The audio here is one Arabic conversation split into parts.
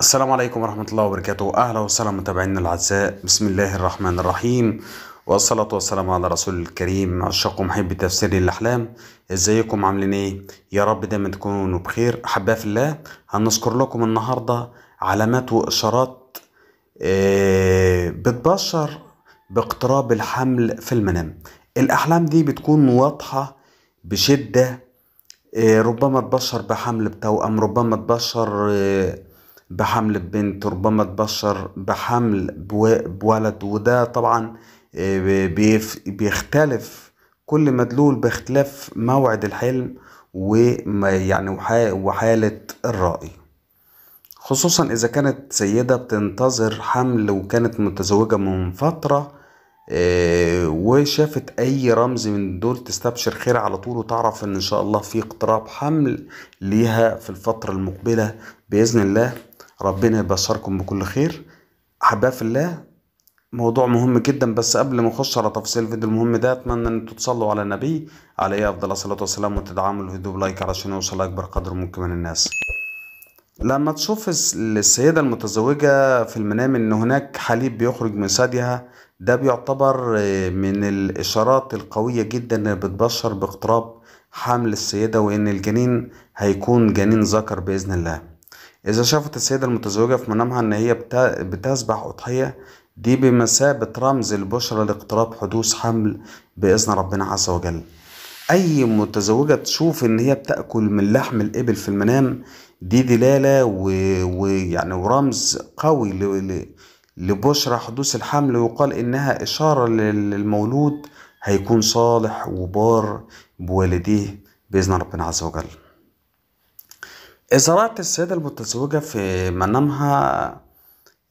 السلام عليكم ورحمة الله وبركاته أهلا وسهلا متابعينا الأعزاء بسم الله الرحمن الرحيم والصلاة والسلام على رسول الكريم عشاق محب تفسير الأحلام ازيكم عاملين ايه يا رب دايما تكونوا بخير أحباء في الله هنذكر لكم النهاردة علامات وإشارات آه، بتبشر باقتراب الحمل في المنام الأحلام دي بتكون واضحة بشدة آه، ربما تبشر بحمل بتوأم ربما تبشر آه، بحمل بنت ربما تبشر بحمل بولد وده طبعا آه، بيختلف كل مدلول باختلاف موعد الحلم وما يعني وحالة الرأي خصوصا إذا كانت سيدة بتنتظر حمل وكانت متزوجة من فترة آه، وشافت أي رمز من دول تستبشر خير على طول وتعرف إن شاء الله في اقتراب حمل ليها في الفترة المقبلة بإذن الله ربنا يبشركم بكل خير احباء في الله موضوع مهم جدا بس قبل ما اخش على تفاصيل الفيديو المهم ده اتمنى ان انتوا تصلوا على النبي عليه إيه؟ افضل الصلاه والسلام وتدعموا الفيديو بلايك علشان يوصل لاكبر قدر ممكن من الناس لما تشوف السيده المتزوجه في المنام ان هناك حليب بيخرج من ثديها ده بيعتبر آه، من الاشارات القويه جدا اللي بتبشر باقتراب حمل السيده وان الجنين هيكون جنين ذكر باذن الله إذا شافت السيدة المتزوجة في منامها إن هي بتسبح أضحية دي بمثابة رمز البشرى لاقتراب حدوث حمل بإذن ربنا عز وجل أي متزوجة تشوف إن هي بتأكل من لحم الإبل في المنام دي دلالة ويعني و... يعني ورمز قوي ل... لبشرى حدوث الحمل ويقال إنها إشارة للمولود هيكون صالح وبار بوالديه بإذن ربنا عز وجل زراعة السيدة المتزوجة في منامها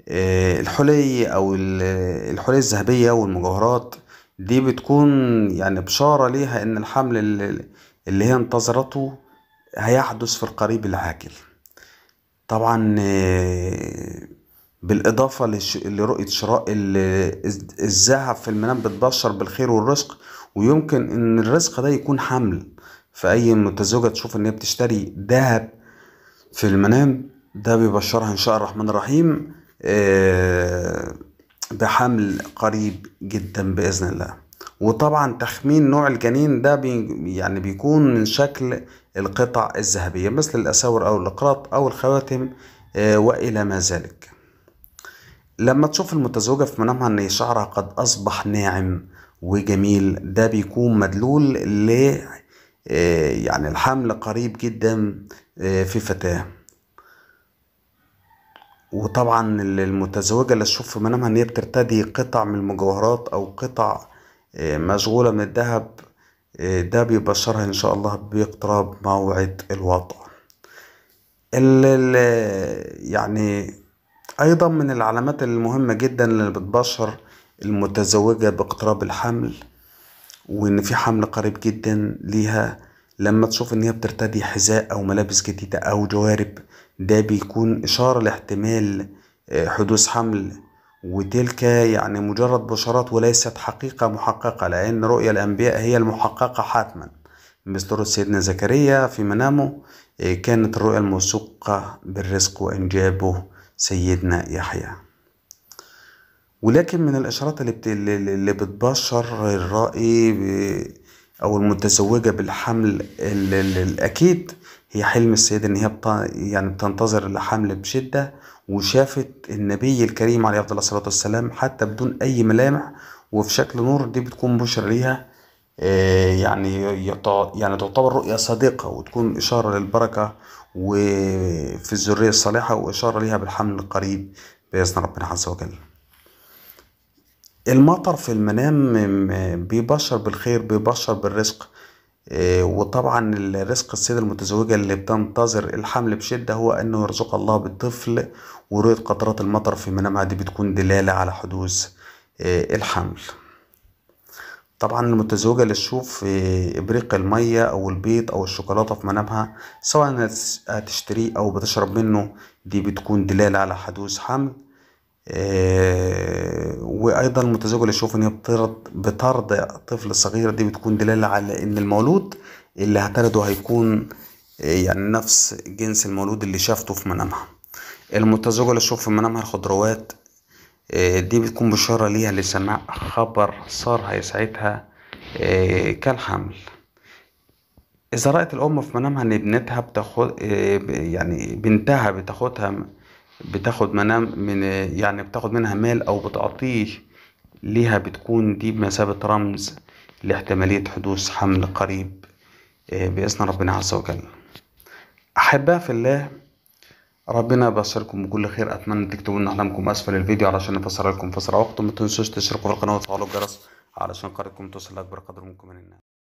آه، الحلي او الحلي الذهبية والمجوهرات دي بتكون يعني بشارة ليها ان الحمل اللي هي انتظرته هيحدث في القريب العاجل طبعا آه، بالاضافة لرؤية شراء الذهب في المنام بتبشر بالخير والرزق ويمكن ان الرزق ده يكون حمل فاي متزوجة تشوف ان هي بتشتري ذهب في المنام ده بيبشرها إن شاء الرحمن الرحيم آه، بحمل قريب جدا بإذن الله وطبعا تخمين نوع الجنين ده بي يعني بيكون من شكل القطع الذهبية مثل الأساور أو الأقراط أو الخواتم آه، وإلى ما ذلك لما تشوف المتزوجة في منامها أن شعرها قد أصبح ناعم وجميل ده بيكون مدلول آه، يعني الحمل قريب جدا آه، في فتاة وطبعا المتزوجة اللي تشوف في منامها ان هي بترتدي قطع من المجوهرات او قطع آه، مشغولة من الذهب ده بيبشرها ان شاء الله باقتراب موعد الوضع يعني ايضا من العلامات المهمة جدا اللي بتبشر المتزوجة باقتراب الحمل وان في حمل قريب جدا ليها لما تشوف ان هي بترتدي حذاء او ملابس جديدة او جوارب ده بيكون اشارة لاحتمال آه، حدوث حمل وتلك يعني مجرد بشارات وليست حقيقة محققة لأن رؤية الأنبياء هي المحققة حتما مثل سيدنا زكريا في منامه آه، كانت الرؤية الموثوقة بالرزق وإنجابه سيدنا يحيى ولكن من الاشارات اللي, بت... اللي بتبشر الرائي ب... او المتزوجه بالحمل الاكيد هي حلم السيده ان هي بت... يعني بتنتظر الحمل بشده وشافت النبي الكريم عليه افضل الصلاه والسلام حتى بدون اي ملامح وفي شكل نور دي بتكون بشر ليها آه، يعني يعني تعتبر رؤية صادقة وتكون إشارة للبركة وفي الذرية الصالحة وإشارة ليها بالحمل القريب بإذن ربنا عز وجل المطر في المنام بيبشر بالخير بيبشر بالرزق آه، وطبعا الرزق السيدة المتزوجة اللي بتنتظر الحمل بشدة هو أنه يرزق الله بالطفل ورؤية قطرات المطر في منامها دي بتكون دلالة على حدوث آه، الحمل طبعا المتزوجة اللي تشوف آه، إبريق المية أو البيض أو الشوكولاتة في منامها سواء هتشتريه أو بتشرب منه دي بتكون دلالة على حدوث حمل آه، وايضا المتزوجه اللي ان هي بترض بترضع طفل صغير دي بتكون دلاله على ان المولود اللي هترده هيكون آه، يعني نفس جنس المولود اللي شافته في منامها المتزوجه اللي تشوف في منامها الخضروات آه، دي بتكون بشاره ليها لسماع خبر صار هيساعدها كالحمل اذا رأت الام في منامها ان ابنتها بتاخد يعني بنتها بتاخدها بتاخد منام من يعني بتاخد منها مال او بتعطيه ليها بتكون دي بمثابة رمز لاحتمالية حدوث حمل قريب آه، بإذن ربنا عز وجل أحبها في الله ربنا يبشركم بكل خير أتمنى تكتبوا لنا أحلامكم أسفل الفيديو علشان نفسر لكم فسر وقت ما تنسوش تشتركوا في القناة وتفعلوا الجرس علشان قناتكم توصل لأكبر قدر ممكن من الناس